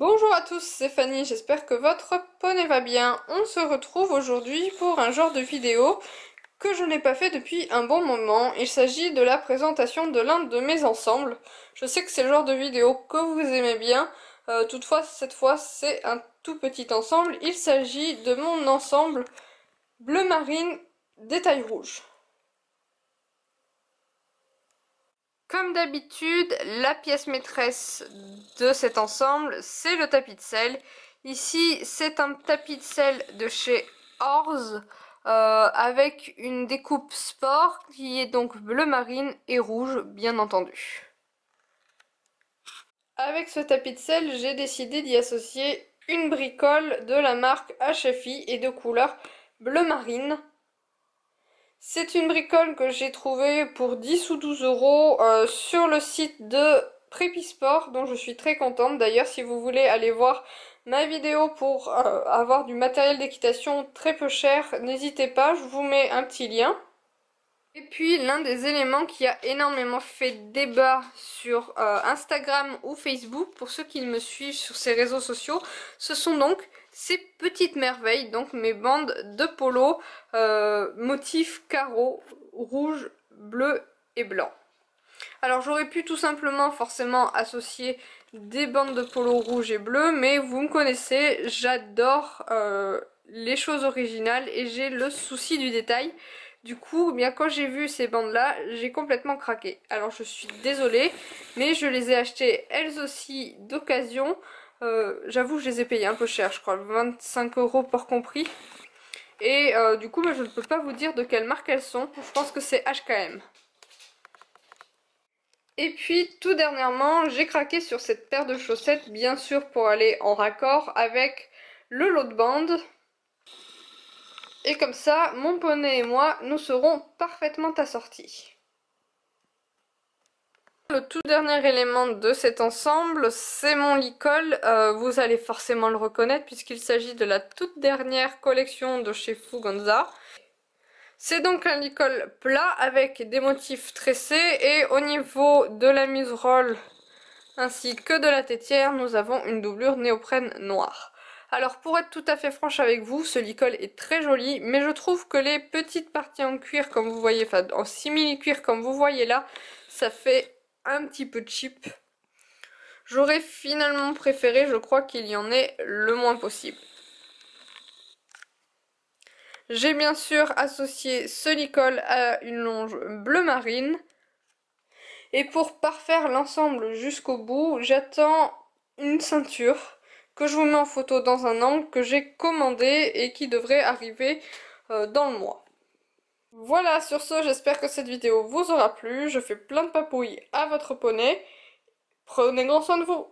Bonjour à tous, c'est Fanny, j'espère que votre poney va bien. On se retrouve aujourd'hui pour un genre de vidéo que je n'ai pas fait depuis un bon moment. Il s'agit de la présentation de l'un de mes ensembles. Je sais que c'est le genre de vidéo que vous aimez bien, euh, toutefois cette fois c'est un tout petit ensemble. Il s'agit de mon ensemble bleu marine détail rouge. Comme d'habitude, la pièce maîtresse de cet ensemble, c'est le tapis de sel. Ici, c'est un tapis de sel de chez Orz euh, avec une découpe sport qui est donc bleu marine et rouge, bien entendu. Avec ce tapis de sel, j'ai décidé d'y associer une bricole de la marque HFI et de couleur bleu marine. C'est une bricole que j'ai trouvée pour 10 ou 12 euros euh, sur le site de Prépisport, dont je suis très contente. D'ailleurs, si vous voulez aller voir ma vidéo pour euh, avoir du matériel d'équitation très peu cher, n'hésitez pas, je vous mets un petit lien. Et puis l'un des éléments qui a énormément fait débat sur euh, Instagram ou Facebook, pour ceux qui me suivent sur ces réseaux sociaux, ce sont donc ces petites merveilles, donc mes bandes de polo euh, motifs motif carreau rouge, bleu et blanc. Alors j'aurais pu tout simplement forcément associer des bandes de polo rouge et bleu, mais vous me connaissez, j'adore euh, les choses originales et j'ai le souci du détail. Du coup, eh bien quand j'ai vu ces bandes-là, j'ai complètement craqué. Alors je suis désolée, mais je les ai achetées elles aussi d'occasion. Euh, j'avoue, je les ai payés un peu cher, je crois, 25 euros pour compris. Et euh, du coup, bah, je ne peux pas vous dire de quelle marque elles sont. Je pense que c'est HKM. Et puis tout dernièrement, j'ai craqué sur cette paire de chaussettes, bien sûr pour aller en raccord avec le lot de bandes Et comme ça, mon poney et moi, nous serons parfaitement assortis. Le tout dernier élément de cet ensemble, c'est mon licol. Euh, vous allez forcément le reconnaître puisqu'il s'agit de la toute dernière collection de chez Fuganza. C'est donc un licol plat avec des motifs tressés et au niveau de la mise roll ainsi que de la tétière, nous avons une doublure néoprène noire. Alors pour être tout à fait franche avec vous, ce licol est très joli, mais je trouve que les petites parties en cuir comme vous voyez, enfin en simili-cuir comme vous voyez là, ça fait un petit peu cheap. J'aurais finalement préféré, je crois, qu'il y en ait le moins possible. J'ai bien sûr associé ce Nicole à une longe bleu marine. Et pour parfaire l'ensemble jusqu'au bout, j'attends une ceinture que je vous mets en photo dans un angle que j'ai commandé et qui devrait arriver euh, dans le mois. Voilà, sur ce, j'espère que cette vidéo vous aura plu. Je fais plein de papouilles à votre poney. Prenez grand soin de vous.